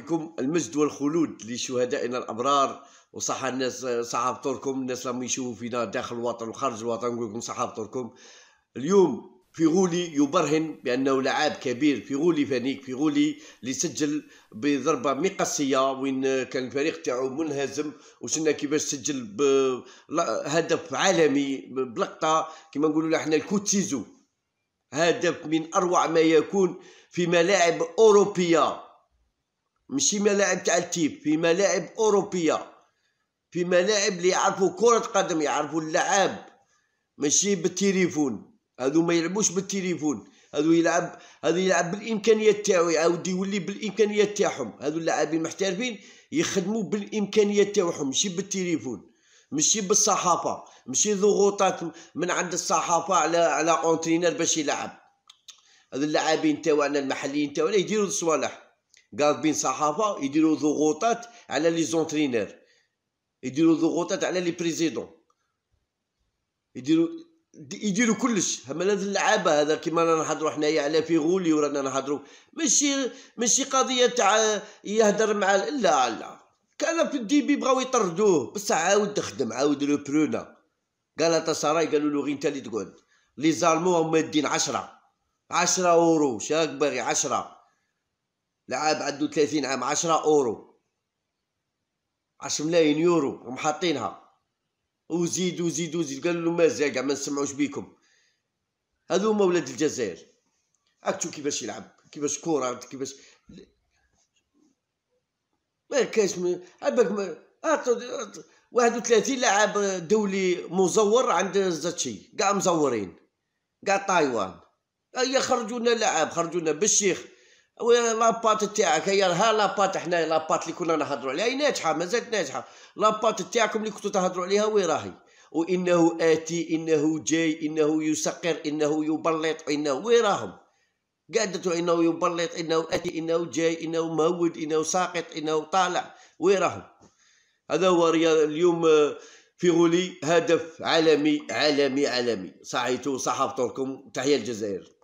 بكم المجد والخلود لشهدائنا الابرار وصحة الناس صحة فطوركم الناس اللي يشوفوا فينا داخل الوطن وخارج الوطن نقول لكم صحة فطوركم اليوم غولي يبرهن بانه لعاب كبير في غولي فانيك غولي اللي سجل بضربه مقصيه وين كان الفريق تاعو منهزم وشنا كيفاش سجل بهدف عالمي بلقطه كما نقولوا احنا الكوتيزو هدف من اروع ما يكون في ملاعب اوروبيه ماشي ملاعب تاع التيب في ملاعب اوروبيه في ملاعب اللي يعرفوا كره قدم يعرفوا اللعاب ماشي بالتليفون هادو ما يلعبوش بالتليفون هادو يلعب هادو يلعب بالامكانيات تاعو يعاود يولي بالامكانيات تاعهم هادو اللاعبين المحترفين يخدموا بالامكانيات تاعهم ماشي بالتليفون ماشي بالصحافه ماشي ضغوطات من عند الصحافه على على اونترينر باش يلعب هذو اللاعبين تاعنا المحليين تاعنا يديروا الصوالح قالبين صحافه يديروا ضغوطات على لي زونترينير يديروا ضغوطات على لي بريزيدون يديروا يديروا كلش هما هذا اللعابه هذا كيما رانا نهضروا حنايا على فيغولي ورانا نهضروا ماشي ماشي قضيه تاع يهدر مع لا لا كان في الديبي بغاو يطردوه بصح عاود خدم عاود لو برونا قال تا سراي قالوا له غير انت اللي تقعد لي زالمو هما يدين 10 10 اورو شاك باغي 10 لعاب عنده 30 عام 10 اورو 10 ملايين يورو هم وزيد وزيد وزيد قالوا له مازال كاع ما نسمعوش بيكم هذو هما ولاد الجزائر عرفتوا كيفاش يلعب كيفاش كوره كيفاش ما كاش م... عبك ما واحد وثلاثين لاعب دولي مزور عند زاتشي كاع مزورين كاع تايوان هيا خرجوا لنا لاعب خرجوا لنا بالشيخ لاباط تاعك هي ها لاباط حنا لاباط اللي كنا نهضروا عليها هي ناجحه مازالت ناجحه لاباط تاعكم اللي كنتوا تهضروا عليها وين راهي وانه اتي انه جاي انه يسقر انه يبلط انه وين راهم قادته انه يبلط انه اتي انه جاي انه مهود انه ساقط انه طالع وين راهم هذا هو اليوم آه، في غولي هدف عالمي عالمي عالمي صحيتو صحفتكم تحيه الجزائر